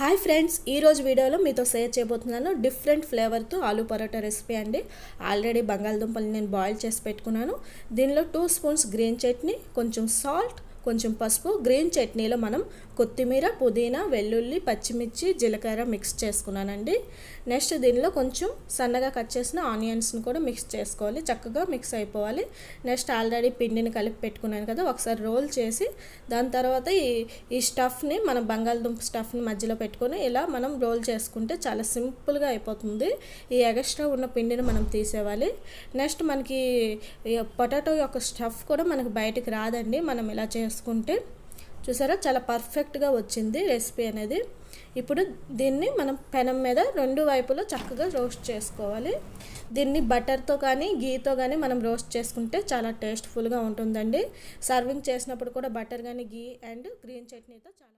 hi friends ఈరోజు వీడియోలో మీతో షేర్ చేయబోతున్నాను డిఫరెంట్ ఫ్లేవర్తో ఆలూ పరోటా రెసిపీ అండి ఆల్రెడీ బంగాళదుంపల్ని నేను బాయిల్ చేసి పెట్టుకున్నాను దీనిలో టూ స్పూన్స్ గ్రీన్ చట్నీ కొంచెం సాల్ట్ కొంచెం పసుపు గ్రీన్ చట్నీలో మనం కొత్తిమీర పుదీనా వెల్లుల్లి పచ్చిమిర్చి జీలకర్ర మిక్స్ చేసుకున్నానండి నెక్స్ట్ దీనిలో కొంచెం సన్నగా కట్ చేసిన ఆనియన్స్ని కూడా మిక్స్ చేసుకోవాలి చక్కగా మిక్స్ అయిపోవాలి నెక్స్ట్ ఆల్రెడీ పిండిని కలిపి పెట్టుకున్నాను కదా ఒకసారి రోల్ చేసి దాని తర్వాత ఈ ఈ స్టఫ్ని మనం బంగాళదుంప స్టఫ్ని మధ్యలో పెట్టుకొని ఇలా మనం రోల్ చేసుకుంటే చాలా సింపుల్గా అయిపోతుంది ఈ ఎగస్ట్రా ఉన్న పిండిని మనం తీసేవాలి నెక్స్ట్ మనకి పొటాటో యొక్క స్టఫ్ కూడా మనకు బయటకు రాదండి మనం ఇలా చేసు తీసుకుంటే చూసారా చాలా పర్ఫెక్ట్గా వచ్చింది రెసిపీ అనేది ఇప్పుడు దీన్ని మనం పెనం మీద రెండు వైపులో చక్కగా రోస్ట్ చేసుకోవాలి దీన్ని బటర్తో కానీ గీతో కానీ మనం రోస్ట్ చేసుకుంటే చాలా టేస్ట్ఫుల్గా ఉంటుందండి సర్వింగ్ చేసినప్పుడు కూడా బటర్ కానీ గీ అండ్ గ్రీన్ చట్నీతో చాలా